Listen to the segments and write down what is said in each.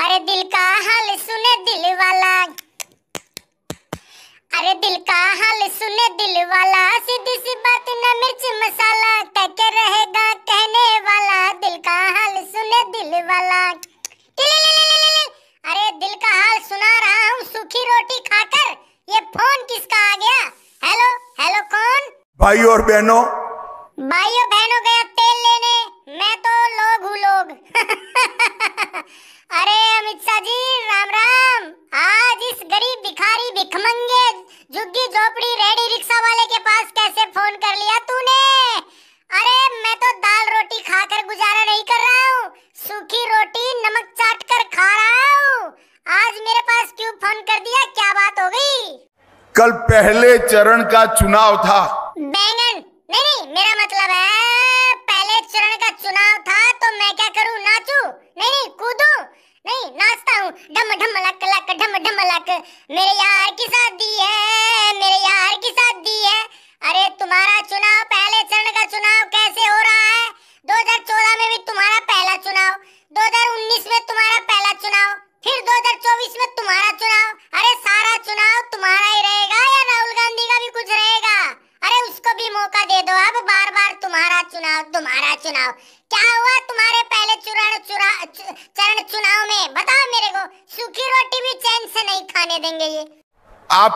अरे दिल का हाल सुने दिल वाला अरे दिल का हाल सुने दिल वाला सीधी सी बात न मिर्च मसाला कह के रहेगा कहने वाला दिल का हाल सुने दिल वाला अरे दिल का हाल सुना रहा हूँ सूखी रोटी खाकर ये फोन किसका आ गया हेलो हेलो कौन भाई और बहनों भाई और बहनों गया तेल लेने मैं तो लोग हूँ लोग अरे अमित शाह जी राम राम आज इस गरीब भिखारी भिखमंगे झुग्गी झोपड़ी रेडी रिक्शा वाले के पास कैसे फोन कर लिया तूने अरे मैं तो दाल रोटी खाकर गुजारा नहीं कर रहा हूँ सूखी रोटी नमक चाट कर खा रहा हूँ आज मेरे पास क्यों फोन कर दिया क्या बात हो गई कल पहले चरण का चुनाव था बैंगन नहीं नहीं मेरा मतलब है चरण का चुनाव था तो मैं क्या करूं नाचू नहीं कूदू नहीं नाचता हूँ डम डम लक लक डम डम लक मेरे यार की शादी है मेरे यार की शादी है अरे तुम्हारा चुनाव पहले चरण का चुनाव कैसे हो रहा है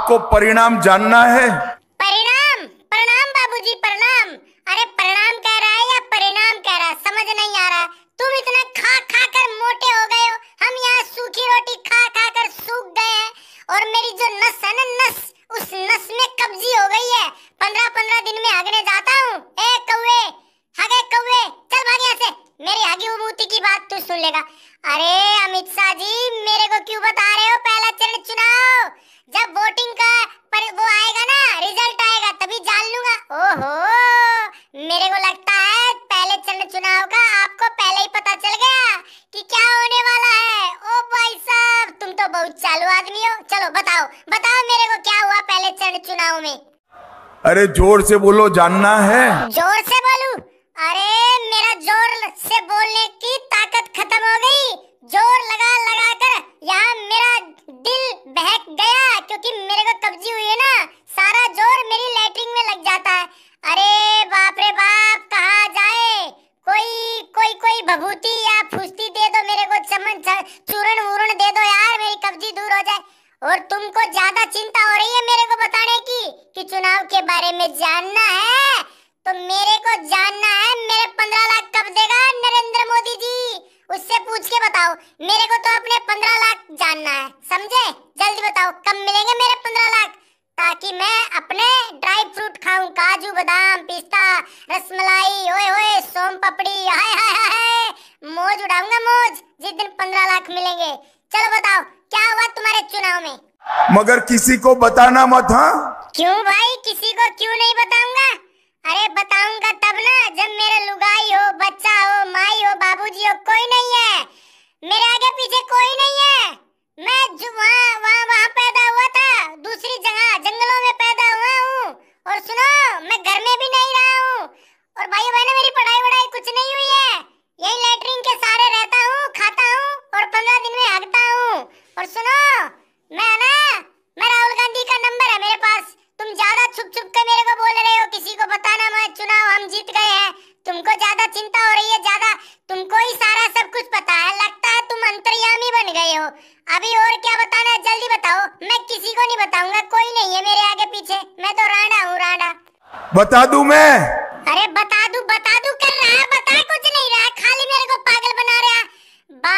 आपको परिणाम जानना है परिणाम परिणाम बाबूजी परिणाम अरे परिणाम कह रहा है या परिणाम कह रहा है समझ नहीं आ रहा तुम इतना खा खा कर मोटे हो गए हो हम यहाँ सूखी रोटी खा खा कर सूख गए हैं और मेरी जो नस है ना नस उस नस में कब्जी हो गई है पंद्रह पंद्रह दिन में आगने जाता हूँ कौवे हगे कौवे चल भाग यहाँ से मेरे आगे उमूती की बात तू सुन लेगा अरे अमित शाह जी मेरे को क्यों बता रहे हो पहला चरण चुनाव जब वोटिंग का पर वो आएगा ना रिजल्ट आएगा तभी जान लूंगा ओहो मेरे को लगता है पहले चरण चुनाव का आपको पहले ही पता चल गया कि क्या होने वाला है ओ भाई साहब तुम तो बहुत चालू आदमी हो चलो बताओ बताओ मेरे को क्या हुआ पहले चरण चुनाव में अरे जोर से बोलो जानना है जोर से बोलू अरे मेरा जोर से बोलने की ताकत खत्म हो गई जोर लगा लगा कर यहाँ मेरा दिल बहक गया क्योंकि मेरे को कब्जी हुई है ना सारा जोर मेरी लेटरिन में लग जाता है अरे बाप रे बाप कहा जाए कोई कोई कोई भभूति या फुस्ती दे दो मेरे को चमन चूरण वूरण दे दो यार मेरी कब्जी दूर हो जाए और तुमको ज्यादा चिंता हो रही है मेरे को बताने की कि चुनाव के बारे में जानना है तो मेरे को जानना है मेरे पंद्रह लाख कब देगा नरेंद्र मोदी जी उससे पूछ के बताओ मेरे को तो अपने पंद्रह लाख जानना है समझे जल्दी बताओ कब मिलेंगे मेरे पंद्रह लाख ताकि मैं अपने ड्राई फ्रूट खाऊं काजू बादाम पिस्ता रसमलाई ओए ओए सोम पपड़ी हाय हाय हाय मौज उड़ाऊंगा मौज जिस दिन पंद्रह लाख मिलेंगे चलो बताओ क्या हुआ तुम्हारे चुनाव में मगर किसी को बताना मत हाँ क्यों भाई किसी को क्यों नहीं बताऊंगा अरे बताऊंगा तब ना जब मेरा लुगाई हो बच्चा हो माई हो बाबूजी हो कोई नहीं है मेरे आगे पीछे कोई नहीं है मैं वहाँ वहाँ दादा तुमको ही सारा सब कुछ पता है लगता है तुम अंतर्यामी बन गए हो अभी और क्या बताना है जल्दी बताओ मैं किसी को नहीं बताऊंगा कोई नहीं है मेरे आगे पीछे मैं तो राणा हूँ राणा बता दू मैं अरे बता दू बता दू कर रहा है बता कुछ नहीं रहा खाली मेरे को पागल बना रहा बा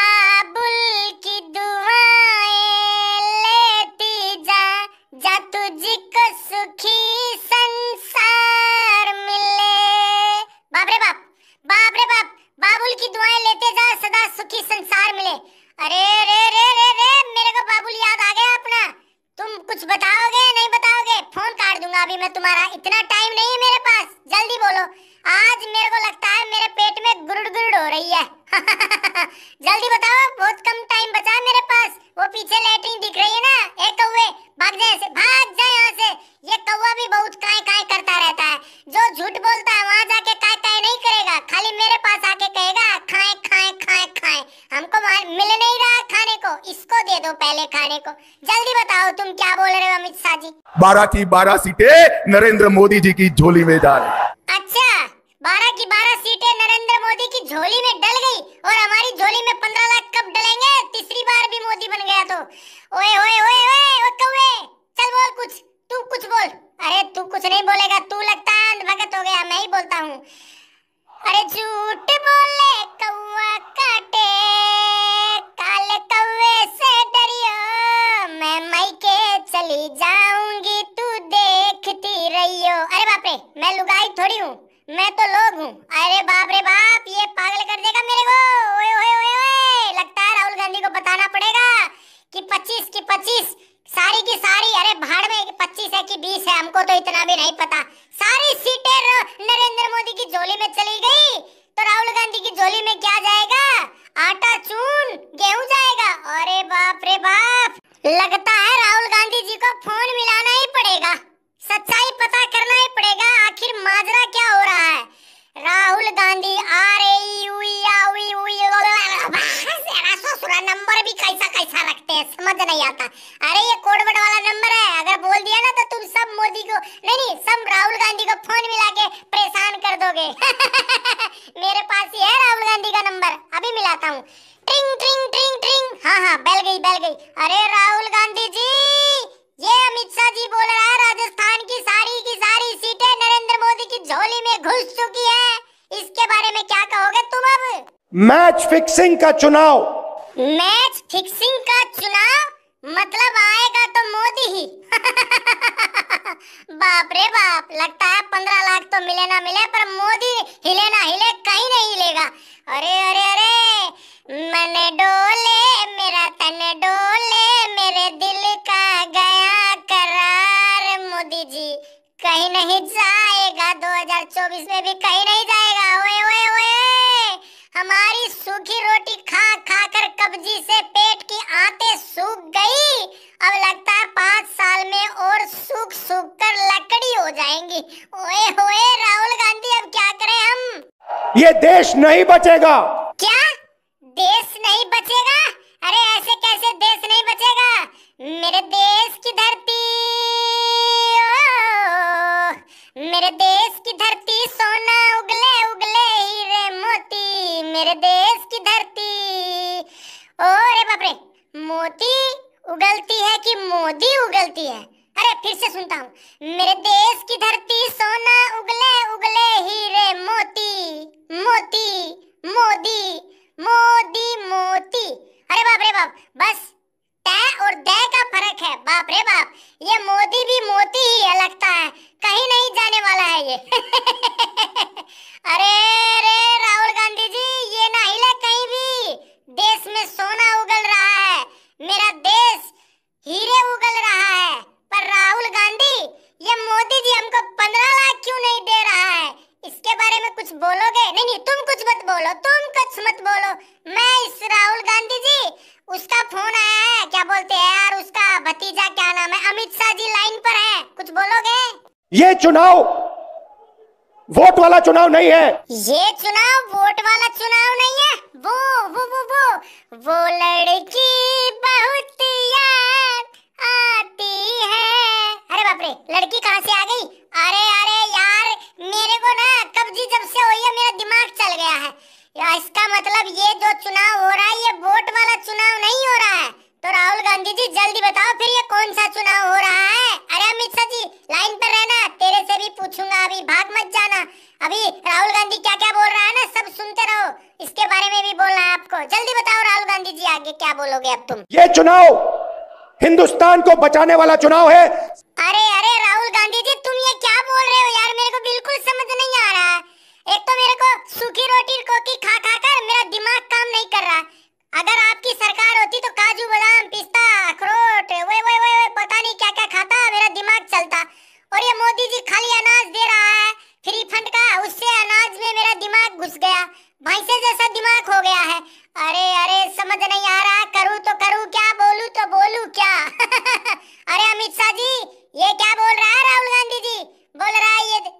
जल्दी बताओ बहुत कम टाइम बचा है मेरे पास वो पीछे लैटरिन दिख रही है ना एक कौवे भाग जाए से भाग जाए यहाँ से ये कौवा भी बहुत काय काय करता रहता है जो झूठ बोलता है वहाँ जाके काय काय नहीं करेगा खाली मेरे पास आके कहेगा खाए खाए खाए खाए हमको वहाँ मिल नहीं रहा खाने को इसको दे दो पहले खाने को जल्दी बताओ तुम क्या बोल रहे हो अमित शाह जी बारह की बारह सीटें नरेंद्र मोदी जी की झोली में डाल अच्छा बारह की बारह सीटें नरेंद्र मोदी की झोली में डल गई और हमारी झोली में पंद्रह लाख कब डलेंगे तीसरी बार भी मोदी बन गया तो ओए ओए ओए ओए ओ कौवे चल बोल कुछ तू कुछ बोल अरे तू कुछ नहीं बोलेगा तू लगता है अंधभगत हो गया मैं ही बोलता हूँ अरे झूठ बोले कौआ काटे काले कौवे से डरियो मैं मई के चली जाऊंगी तू देखती रहियो अरे बाप रे मैं लुगाई थोड़ी हूँ मैं तो लोग हूँ अरे बाप रे बाप ये पागल कर देगा मेरे को ओए ओए ओए ओए लगता है राहुल गांधी को बताना पड़ेगा कि पच्चीस की पच्चीस सारी की सारी अरे भाड़ में पच्चीस है कि बीस है हमको तो इतना भी नहीं पता सारी सीटें नरेंद्र मोदी की झोली में चली गई तो राहुल गांधी की झोली में क्या जाएगा आटा चून गेहूं जाएगा अरे बाप रे बाप लगता है राहुल गांधी जी को फोन मिलाना ही पड़ेगा सच्चाई पता करना ही पड़ेगा आखिर माजरा क्या हो राहुल गांधी आ रही हुई हुई हुई नंबर भी कैसा कैसा लगते हैं समझ नहीं आता अरे ये कोडवर्ड वाला नंबर मैच फिक्सिंग का चुनाव मैच फिक्सिंग का चुनाव मतलब आएगा तो मोदी ही बाप रे बाप लगता है पंद्रह लाख तो मिले ना मिले पर मोदी हिले ना हिले कहीं नहीं हिलेगा अरे अरे अरे मन डोले मेरा तन डोले मेरे दिल का गया करार मोदी जी कहीं नहीं जाएगा 2024 में भी कहीं नहीं जाएगा ओए ओए ओए हमारी सूखी रोटी खा खा कर कब्जी से पेट की आते सूख गई अब लगता है पाँच साल में और सूख सूख कर लकड़ी हो जाएंगी ओए होए राहुल गांधी अब क्या करें हम ये देश नहीं बचेगा क्या देश नहीं बचेगा Minute. चुनाव वोट वाला चुनाव नहीं है ये चुनाव वोट वाला चुनाव नहीं है वो वो वो वो वो लड़की बहुत यार आती है अरे बाप रे लड़की कहाँ से आ गई अरे अरे यार मेरे को ना कब्जी जब से हुई है मेरा दिमाग चल गया है या इसका मतलब ये जो चुनाव हो रहा है ये वोट वाला चुनाव नहीं हो रहा है तो राहुल गांधी जी जल्दी बताओ फिर ये कौन सा चुनाव हो रहा है अरे चुनाव हिंदुस्तान को बचाने वाला चुनाव है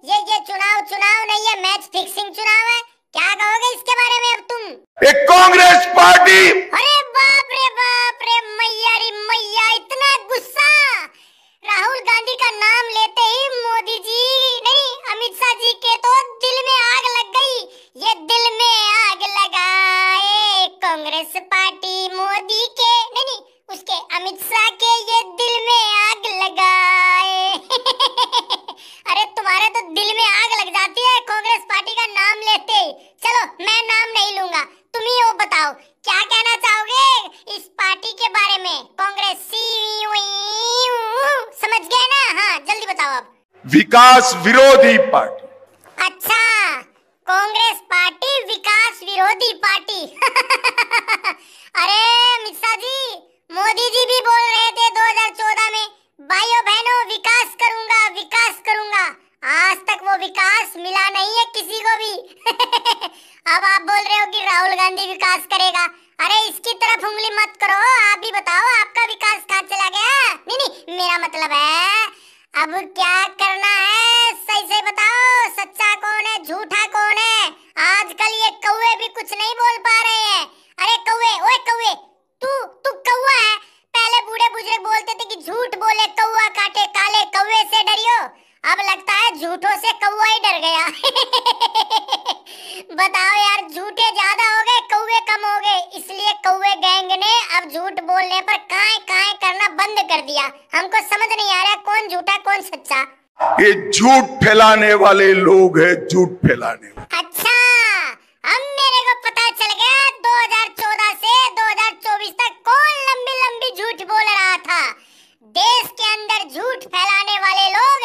ये ये चुनाव चुनाव नहीं है मैच फिक्सिंग चुनाव है क्या कहोगे इसके बारे में अब तुम एक कांग्रेस पार्टी अरे बाप रे बाप रे मैया रे मैया इतना गुस्सा राहुल गांधी का नाम लेते ही मोदी जी नहीं अमित शाह जी के तो दिल में आ विकास विरोधी पार्टी अच्छा कांग्रेस पार्टी विकास विरोधी पार्टी अरे मिश्रा जी मोदी जी भी बोल रहे थे 2014 में भाइयों बहनों विकास करूंगा विकास करूंगा आज तक वो विकास मिला नहीं है किसी को भी अब आप बोल रहे हो कि राहुल गांधी विकास करेगा अरे इसकी तरफ उंगली मत करो आप भी बताओ आपका विकास कहाँ चला गया नहीं नहीं मेरा मतलब है अब क्या करना कुछ नहीं बोल पा रहे हैं अरे कौए ओए कौए तू तू कौआ है पहले बूढ़े बुजुर्ग बोलते थे कि झूठ बोले कौआ काटे काले कौए से डरियो अब लगता है झूठों से कौआ ही डर गया बताओ यार झूठे ज्यादा हो गए कौए कम हो गए इसलिए कौए गैंग ने अब झूठ बोलने पर काए काए करना बंद कर दिया हमको समझ नहीं आ रहा कौन झूठा कौन सच्चा ये झूठ फैलाने वाले लोग हैं झूठ फैलाने वाले अच्छा, देश के अंदर झूठ फैलाने वाले लोग